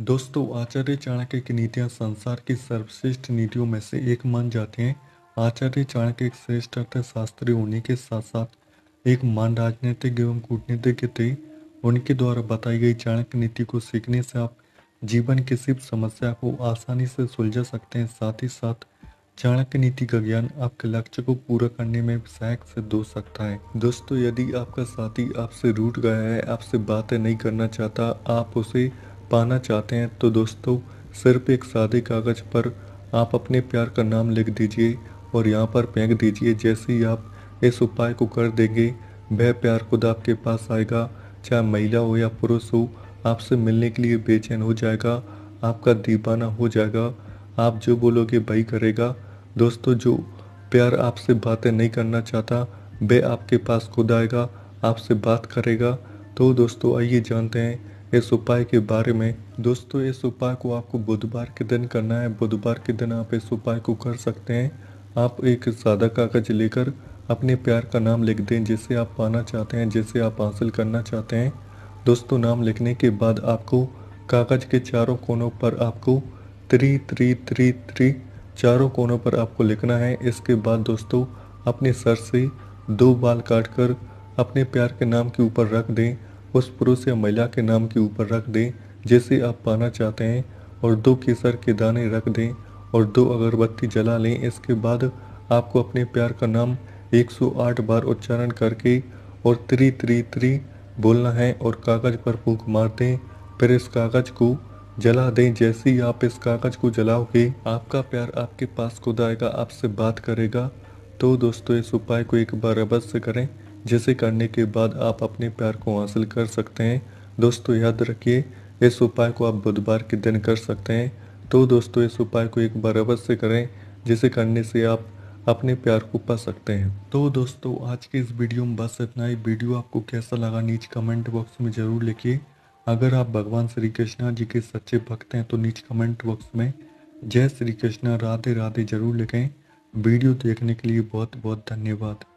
दोस्तों आचार्य चाणक्य की नीतियाँ संसार की सर्वश्रेष्ठ नीतियों में से एक मान जाते हैं आचार्य चाणक्य एक श्रेष्ठ अर्थशास्त्री होने के साथ साथ एक मान राजनीतिक एवं कूटनीतिक थे उनके द्वारा बताई गई चाणक्य नीति को सीखने से आप जीवन की सिर्फ समस्या को आसानी से सुलझा सकते हैं साथ ही साथ चाणक्य नीति का ज्ञान आपके लक्ष्य को पूरा करने में सहायक सिद्ध हो सकता है दोस्तों यदि आपका साथी आपसे रूट गया है आपसे बातें नहीं करना चाहता आप उसे पाना चाहते हैं तो दोस्तों सिर्फ एक सादे कागज़ पर आप अपने प्यार का नाम लिख दीजिए और यहाँ पर फेंक दीजिए जैसे ही आप इस उपाय को कर देंगे वह प्यार खुद आपके पास आएगा चाहे महिला हो या पुरुष हो आपसे मिलने के लिए बेचैन हो जाएगा आपका दीवाना हो जाएगा आप जो बोलोगे वही करेगा दोस्तों जो प्यार आपसे बातें नहीं करना चाहता वह आपके पास खुद आएगा आपसे बात करेगा तो दोस्तों आइए जानते हैं इस उपाय के बारे में दोस्तों इस उपाय को आपको बुधवार के दिन करना है बुधवार के दिन आप इस उपाय को कर सकते हैं आप एक सादा कागज लेकर अपने प्यार का नाम लिख दें जिसे आप पाना चाहते हैं जिसे आप हासिल करना चाहते हैं दोस्तों नाम लिखने के बाद आपको कागज के चारों कोनों पर आपको त्री त्री त्री त्री चारों कोनों पर आपको लिखना है इसके बाद दोस्तों अपने सर से दो बाल काट कर अपने प्यार के नाम के ऊपर रख दें उस पुरुष या महिला के नाम के ऊपर रख दें जिसे आप पाना चाहते हैं और दो केसर के दाने रख दें और दो अगरबत्ती जला लें इसके बाद आपको अपने प्यार का नाम 108 बार उच्चारण करके और त्रि त्रि त्रि बोलना है और कागज़ पर फूक मार दें फिर इस कागज़ को जला दें जैसे ही आप इस कागज़ को जलाओगे आपका प्यार आपके पास खुद आएगा आपसे बात करेगा तो दोस्तों इस उपाय को एक बार अवश्य करें जिसे करने के बाद आप अपने प्यार को हासिल कर सकते हैं दोस्तों याद रखिए इस उपाय को आप बुधवार के दिन कर सकते हैं तो दोस्तों इस उपाय को एक बार अवश्य करें जिसे करने से आप अपने प्यार को पा सकते हैं तो दोस्तों आज के इस वीडियो में बस इतना ही वीडियो आपको कैसा लगा नीचे कमेंट बॉक्स में ज़रूर लिखिए अगर आप भगवान श्री कृष्णा जी के सच्चे भक्त हैं तो नीचे कमेंट बॉक्स में जय श्री कृष्णा राधे राधे जरूर लिखें वीडियो देखने के लिए बहुत बहुत धन्यवाद